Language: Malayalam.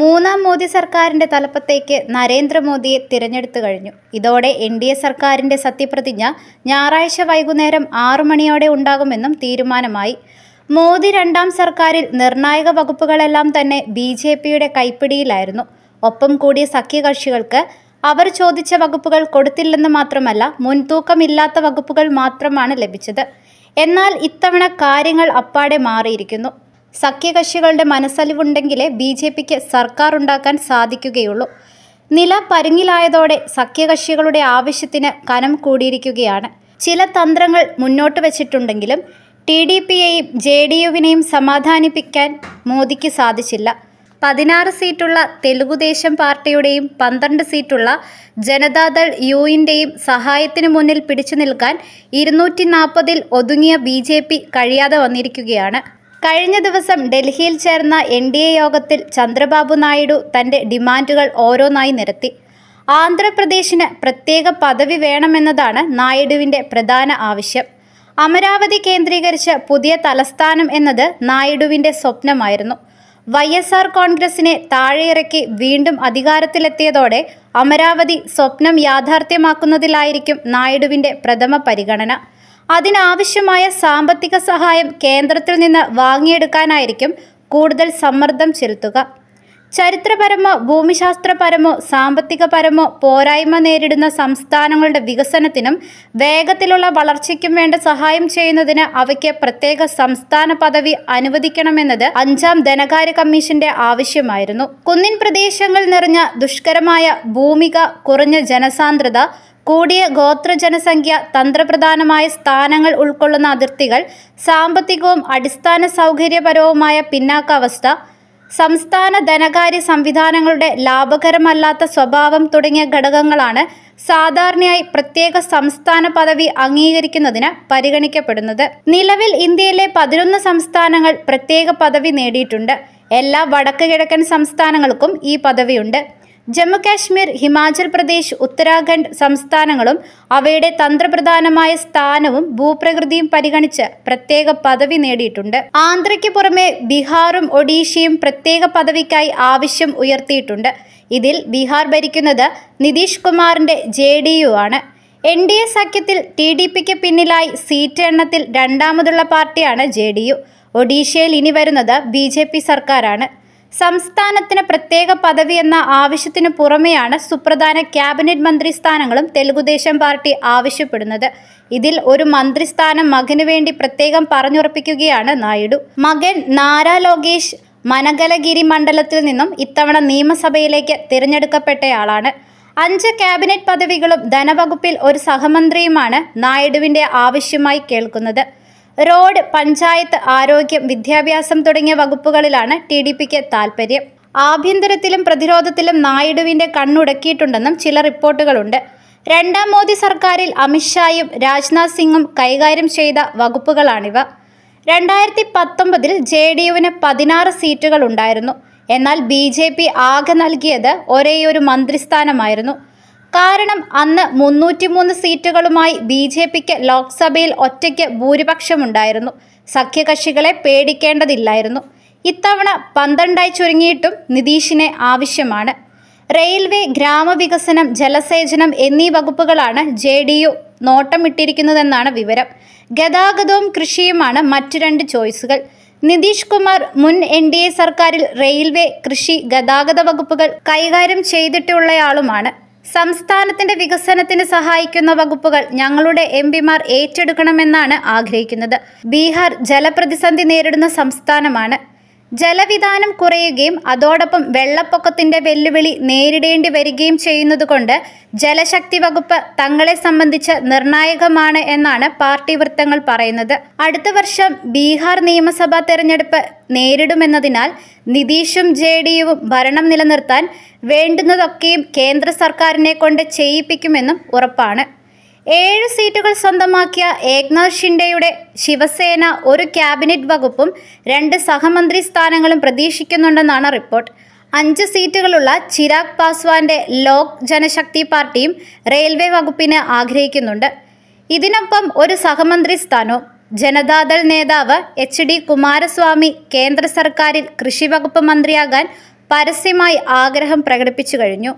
മൂന്നാം മോദി സർക്കാരിന്റെ തലപ്പത്തേക്ക് നരേന്ദ്രമോദിയെ തിരഞ്ഞെടുത്തു കഴിഞ്ഞു ഇതോടെ എൻ ഡി എ സർക്കാരിന്റെ സത്യപ്രതിജ്ഞ ഞായറാഴ്ച വൈകുന്നേരം ആറു മണിയോടെ ഉണ്ടാകുമെന്നും തീരുമാനമായി മോദി രണ്ടാം സർക്കാരിൽ നിർണായക വകുപ്പുകളെല്ലാം തന്നെ ബി ജെ പിയുടെ കൈപ്പിടിയിലായിരുന്നു ഒപ്പം കൂടിയ സഖ്യകക്ഷികൾക്ക് അവർ ചോദിച്ച വകുപ്പുകൾ കൊടുത്തില്ലെന്ന് മാത്രമല്ല മുൻതൂക്കമില്ലാത്ത വകുപ്പുകൾ മാത്രമാണ് ലഭിച്ചത് എന്നാൽ ഇത്തവണ കാര്യങ്ങൾ അപ്പാടെ മാറിയിരിക്കുന്നു സഖ്യകക്ഷികളുടെ മനസ്സലിവുണ്ടെങ്കിലേ ബി ജെ പിക്ക് സർക്കാർ ഉണ്ടാക്കാൻ സാധിക്കുകയുള്ളൂ നില പരുങ്ങിലായതോടെ സഖ്യകക്ഷികളുടെ ആവശ്യത്തിന് കനം കൂടിയിരിക്കുകയാണ് ചില തന്ത്രങ്ങൾ മുന്നോട്ട് വച്ചിട്ടുണ്ടെങ്കിലും ടി ഡി പിയെയും ജെ ഡി യുവിനെയും സമാധാനിപ്പിക്കാൻ മോദിക്ക് സാധിച്ചില്ല പതിനാറ് സീറ്റുള്ള തെലുഗുദേശം പാർട്ടിയുടെയും പന്ത്രണ്ട് സീറ്റുള്ള ജനതാദൾ യുവിൻ്റെയും സഹായത്തിനു മുന്നിൽ പിടിച്ചു നിൽക്കാൻ ഇരുന്നൂറ്റി നാൽപ്പതിൽ ഒതുങ്ങിയ ബി കഴിയാതെ വന്നിരിക്കുകയാണ് കഴിഞ്ഞ ദിവസം ഡൽഹിയിൽ ചേർന്ന എൻ ഡി എ യോഗത്തിൽ ചന്ദ്രബാബു നായിഡു തന്റെ ഡിമാൻഡുകൾ ഓരോന്നായി നിരത്തി ആന്ധ്രാപ്രദേശിന് പ്രത്യേക പദവി വേണമെന്നതാണ് നായിഡുവിന്റെ പ്രധാന ആവശ്യം അമരാവതി കേന്ദ്രീകരിച്ച് പുതിയ തലസ്ഥാനം എന്നത് നായിഡുവിന്റെ സ്വപ്നമായിരുന്നു വൈ എസ് ആർ കോൺഗ്രസിനെ താഴെയിറക്കി വീണ്ടും അധികാരത്തിലെത്തിയതോടെ അമരാവതി സ്വപ്നം യാഥാർത്ഥ്യമാക്കുന്നതിലായിരിക്കും നായിഡുവിന്റെ പ്രഥമ പരിഗണന അതിനാവശ്യമായ സാമ്പത്തിക സഹായം കേന്ദ്രത്തിൽ നിന്ന് വാങ്ങിയെടുക്കാനായിരിക്കും കൂടുതൽ സമ്മർദ്ദം ചെലുത്തുക ചരിത്രപരമോ ഭൂമിശാസ്ത്രപരമോ സാമ്പത്തികപരമോ പോരായ്മ നേരിടുന്ന സംസ്ഥാനങ്ങളുടെ വികസനത്തിനും വേഗത്തിലുള്ള വളർച്ചയ്ക്കും വേണ്ട സഹായം ചെയ്യുന്നതിന് അവയ്ക്ക് പ്രത്യേക സംസ്ഥാന പദവി അനുവദിക്കണമെന്നത് അഞ്ചാം ധനകാര്യ കമ്മീഷന്റെ ആവശ്യമായിരുന്നു കുന്നിൻ പ്രദേശങ്ങൾ നിറഞ്ഞ ദുഷ്കരമായ ഭൂമിക കുറഞ്ഞ ജനസാന്ദ്രത കൂടിയ ഗോത്രജനസംഖ്യ തന്ത്രപ്രധാനമായ സ്ഥാനങ്ങൾ ഉൾക്കൊള്ളുന്ന അതിർത്തികൾ സാമ്പത്തികവും അടിസ്ഥാന സൗകര്യപരവുമായ പിന്നാക്കാവസ്ഥ സംസ്ഥാന ധനകാര്യ സംവിധാനങ്ങളുടെ ലാഭകരമല്ലാത്ത സ്വഭാവം തുടങ്ങിയ ഘടകങ്ങളാണ് സാധാരണയായി പ്രത്യേക സംസ്ഥാന പദവി അംഗീകരിക്കുന്നതിന് പരിഗണിക്കപ്പെടുന്നത് നിലവിൽ ഇന്ത്യയിലെ പതിനൊന്ന് സംസ്ഥാനങ്ങൾ പ്രത്യേക പദവി നേടിയിട്ടുണ്ട് എല്ലാ വടക്ക് കിഴക്കൻ സംസ്ഥാനങ്ങൾക്കും ഈ പദവിയുണ്ട് ജമ്മുകാശ്മീർ ഹിമാചൽ പ്രദേശ് ഉത്തരാഖണ്ഡ് സംസ്ഥാനങ്ങളും അവയുടെ തന്ത്രപ്രധാനമായ സ്ഥാനവും ഭൂപ്രകൃതിയും പരിഗണിച്ച് പ്രത്യേക പദവി നേടിയിട്ടുണ്ട് ആന്ധ്രയ്ക്ക് പുറമെ ബീഹാറും ഒഡീഷയും പ്രത്യേക പദവിക്കായി ആവശ്യം ഉയർത്തിയിട്ടുണ്ട് ഇതിൽ ബീഹാർ ഭരിക്കുന്നത് നിതീഷ് കുമാറിന്റെ ജെ ഡി യു ആണ് എൻ ഡി എ സഖ്യത്തിൽ ടി ഡി പിക്ക് പിന്നിലായി സീറ്റ് എണ്ണത്തിൽ രണ്ടാമതുള്ള പാർട്ടിയാണ് ജെ ഡി യു ഒഡീഷയിൽ ഇനി വരുന്നത് ബി ജെ പി സർക്കാരാണ് സംസ്ഥാനത്തിന് പ്രത്യേക പദവി എന്ന ആവശ്യത്തിനു പുറമെയാണ് സുപ്രധാന ക്യാബിനറ്റ് മന്ത്രി സ്ഥാനങ്ങളും തെലുഗുദേശം പാർട്ടി ആവശ്യപ്പെടുന്നത് ഇതിൽ ഒരു മന്ത്രിസ്ഥാനം മകനു വേണ്ടി പ്രത്യേകം പറഞ്ഞുറപ്പിക്കുകയാണ് നായിഡു മകൻ നാരാ ലോകേഷ് മനഗലഗിരി മണ്ഡലത്തിൽ നിന്നും ഇത്തവണ നിയമസഭയിലേക്ക് തിരഞ്ഞെടുക്കപ്പെട്ടയാളാണ് അഞ്ച് ക്യാബിനറ്റ് പദവികളും ധനവകുപ്പിൽ ഒരു സഹമന്ത്രിയുമാണ് നായിഡുവിൻ്റെ ആവശ്യമായി കേൾക്കുന്നത് റോഡ് പഞ്ചായത്ത് ആരോഗ്യം വിദ്യാഭ്യാസം തുടങ്ങിയ വകുപ്പുകളിലാണ് ടി ഡി പിക്ക് താൽപ്പര്യം ആഭ്യന്തരത്തിലും പ്രതിരോധത്തിലും നായിഡുവിന്റെ കണ്ണുടക്കിയിട്ടുണ്ടെന്നും ചില റിപ്പോർട്ടുകളുണ്ട് രണ്ടാം മോദി സർക്കാരിൽ അമിത്ഷായും രാജ്നാഥ് സിംഗും കൈകാര്യം ചെയ്ത വകുപ്പുകളാണിവ രണ്ടായിരത്തി പത്തൊമ്പതിൽ ജെ ഡി യുവിന് പതിനാറ് സീറ്റുകൾ ഉണ്ടായിരുന്നു എന്നാൽ ബി ജെ പി ആകെ നൽകിയത് ഒരേയൊരു മന്ത്രിസ്ഥാനമായിരുന്നു കാരണം അന്ന് മുന്നൂറ്റിമൂന്ന് സീറ്റുകളുമായി ബി ജെ പിക്ക് ലോക്സഭയിൽ ഒറ്റയ്ക്ക് ഭൂരിപക്ഷമുണ്ടായിരുന്നു സഖ്യകക്ഷികളെ പേടിക്കേണ്ടതില്ലായിരുന്നു ഇത്തവണ പന്ത്രണ്ടായി ചുരുങ്ങിയിട്ടും നിതീഷിനെ ആവശ്യമാണ് റെയിൽവേ ഗ്രാമവികസനം ജലസേചനം എന്നീ വകുപ്പുകളാണ് ജെ ഡി യു നോട്ടമിട്ടിരിക്കുന്നതെന്നാണ് വിവരം ഗതാഗതവും കൃഷിയുമാണ് മറ്റു രണ്ട് ചോയ്സുകൾ നിതീഷ് കുമാർ മുൻ എൻ ഡി എ സർക്കാരിൽ റെയിൽവേ കൃഷി ഗതാഗത വകുപ്പുകൾ കൈകാര്യം ചെയ്തിട്ടുള്ളയാളുമാണ് സംസ്ഥാനത്തിന്റെ വികസനത്തിന് സഹായിക്കുന്ന വകുപ്പുകൾ ഞങ്ങളുടെ എം പിമാർ ഏറ്റെടുക്കണമെന്നാണ് ആഗ്രഹിക്കുന്നത് ബീഹാർ ജലപ്രതിസന്ധി നേരിടുന്ന സംസ്ഥാനമാണ് ജലവിധാനം കുറയുകയും അതോടൊപ്പം വെള്ളപ്പൊക്കത്തിന്റെ വെല്ലുവിളി നേരിടേണ്ടി വരികയും ചെയ്യുന്നതുകൊണ്ട് ജലശക്തി വകുപ്പ് തങ്ങളെ സംബന്ധിച്ച് നിർണായകമാണ് എന്നാണ് പാർട്ടി വൃത്തങ്ങൾ പറയുന്നത് അടുത്ത വർഷം ബീഹാർ നിയമസഭാ തെരഞ്ഞെടുപ്പ് നേരിടുമെന്നതിനാൽ നിതീഷും ജെ ഡിയുവും ഭരണം നിലനിർത്താൻ വേണ്ടുന്നതൊക്കെയും കേന്ദ്ര സർക്കാരിനെ കൊണ്ട് ചെയ്യിപ്പിക്കുമെന്നും ഉറപ്പാണ് ഏഴ് സീറ്റുകൾ സ്വന്തമാക്കിയ ഏക്നാഥ് ഷിൻഡെയുടെ ശിവസേന ഒരു ക്യാബിനറ്റ് വകുപ്പും രണ്ട് സഹമന്ത്രി സ്ഥാനങ്ങളും പ്രതീക്ഷിക്കുന്നുണ്ടെന്നാണ് റിപ്പോർട്ട് അഞ്ച് സീറ്റുകളുള്ള ചിരാഗ് പാസ്വാന്റെ ലോക് ജനശക്തി പാർട്ടിയും റെയിൽവേ വകുപ്പിന് ആഗ്രഹിക്കുന്നുണ്ട് ഇതിനൊപ്പം ഒരു സഹമന്ത്രി സ്ഥാനവും ജനതാദൾ നേതാവ് എച്ച് ഡി കുമാരസ്വാമി കേന്ദ്ര സർക്കാരിൽ കൃഷി വകുപ്പ് മന്ത്രിയാകാൻ പരസ്യമായി ആഗ്രഹം പ്രകടിപ്പിച്ചു കഴിഞ്ഞു